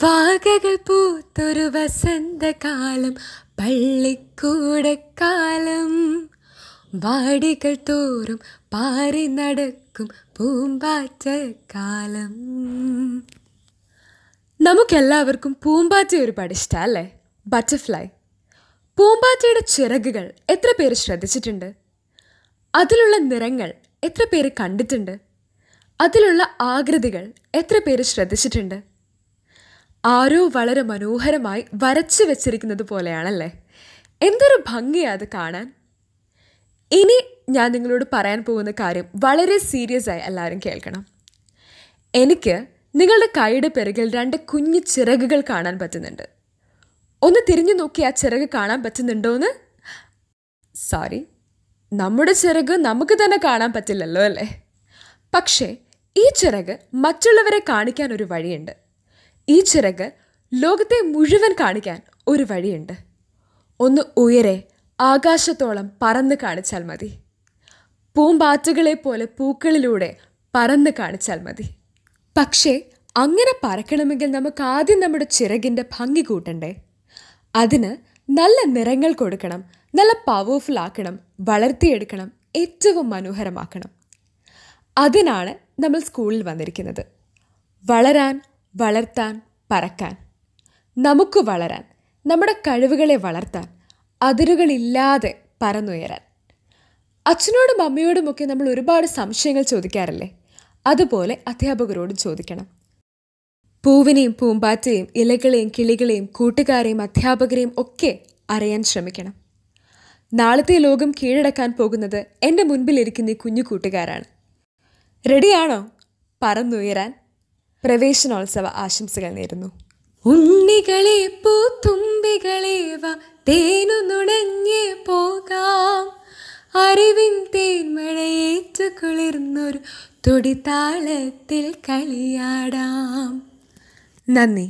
വാകകൾ പൂത്തൊരു വസന്തകാലം പള്ളിക്കൂടക്കാലം വാടികൾ തോറും പാറി നടക്കും പൂമ്പാറ്റക്കാലം നമുക്കെല്ലാവർക്കും പൂമ്പാറ്റ ഒരുപാട് ഇഷ്ടമല്ലേ ബട്ടർഫ്ലൈ പൂമ്പാറ്റയുടെ ചിറകുകൾ എത്ര പേര് ശ്രദ്ധിച്ചിട്ടുണ്ട് അതിലുള്ള നിറങ്ങൾ എത്ര പേര് കണ്ടിട്ടുണ്ട് അതിലുള്ള ആകൃതികൾ എത്ര പേര് ശ്രദ്ധിച്ചിട്ടുണ്ട് ആരോ വളരെ മനോഹരമായി വരച്ചു വെച്ചിരിക്കുന്നത് പോലെയാണല്ലേ എന്തൊരു ഭംഗിയാണ് അത് കാണാൻ ഇനി ഞാൻ നിങ്ങളോട് പറയാൻ പോകുന്ന കാര്യം വളരെ സീരിയസ് ആയി എല്ലാവരും കേൾക്കണം എനിക്ക് നിങ്ങളുടെ കൈയുടെ പിറകിൽ രണ്ട് കുഞ്ഞു ചിറകുകൾ കാണാൻ പറ്റുന്നുണ്ട് ഒന്ന് തിരിഞ്ഞു നോക്കി ആ ചിറക് കാണാൻ പറ്റുന്നുണ്ടോ എന്ന് സോറി നമ്മുടെ ചിറക് നമുക്ക് തന്നെ കാണാൻ പറ്റില്ലല്ലോ അല്ലേ പക്ഷേ ഈ ചിറക് മറ്റുള്ളവരെ കാണിക്കാൻ ഒരു വഴിയുണ്ട് ഈ ചിറക് ലോകത്തെ മുഴുവൻ കാണിക്കാൻ ഒരു വഴിയുണ്ട് ഒന്ന് ഉയരെ ആകാശത്തോളം പറന്ന് കാണിച്ചാൽ മതി പൂമ്പാറ്റകളെ പോലെ പൂക്കളിലൂടെ പറന്ന് കാണിച്ചാൽ മതി പക്ഷേ അങ്ങനെ പറക്കണമെങ്കിൽ നമുക്ക് ആദ്യം നമ്മുടെ ചിറകിൻ്റെ ഭംഗി കൂട്ടണ്ടേ അതിന് നല്ല നിറങ്ങൾ കൊടുക്കണം നല്ല പവർഫുൾ ആക്കണം വളർത്തിയെടുക്കണം ഏറ്റവും മനോഹരമാക്കണം അതിനാണ് നമ്മൾ സ്കൂളിൽ വന്നിരിക്കുന്നത് വളരാൻ വളർത്താൻ പറക്കാൻ നമുക്ക് വളരാൻ നമ്മുടെ കഴിവുകളെ വളർത്താൻ അതിരുകളില്ലാതെ പറന്നുയരാൻ അച്ഛനോടും അമ്മയോടുമൊക്കെ നമ്മൾ ഒരുപാട് സംശയങ്ങൾ ചോദിക്കാറില്ലേ അതുപോലെ അധ്യാപകരോടും ചോദിക്കണം പൂവിനെയും പൂമ്പാറ്റയും ഇലകളെയും കിളികളെയും കൂട്ടുകാരെയും അധ്യാപകരെയും ഒക്കെ അറിയാൻ ശ്രമിക്കണം നാളത്തെ ലോകം കീഴടക്കാൻ പോകുന്നത് എൻ്റെ മുൻപിലിരിക്കുന്ന ഈ കുഞ്ഞു കൂട്ടുകാരാണ് റെഡിയാണോ പറന്നുയരാൻ പ്രവേശനോത്സവ ആശംസകൾ നേരുന്നു ഉണ്ണികളെ പൂത്തുമ്പികളെ വ തേനു നുണഞ്ഞ് പോകാം അറിവിൻ തേന്മഴയേറ്റു കുളിർന്നൊരു തൊടിത്താളത്തിൽ കളിയാടാം നന്ദി